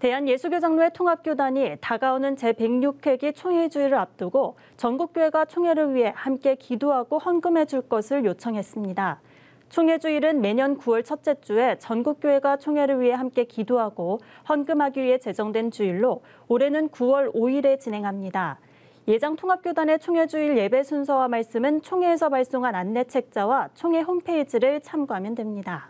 대한예수교장로회 통합교단이 다가오는 제106회기 총회주의를 앞두고 전국교회가 총회를 위해 함께 기도하고 헌금해 줄 것을 요청했습니다. 총회주일은 매년 9월 첫째 주에 전국교회가 총회를 위해 함께 기도하고 헌금하기 위해 제정된 주일로 올해는 9월 5일에 진행합니다. 예장 통합교단의 총회주일 예배 순서와 말씀은 총회에서 발송한 안내 책자와 총회 홈페이지를 참고하면 됩니다.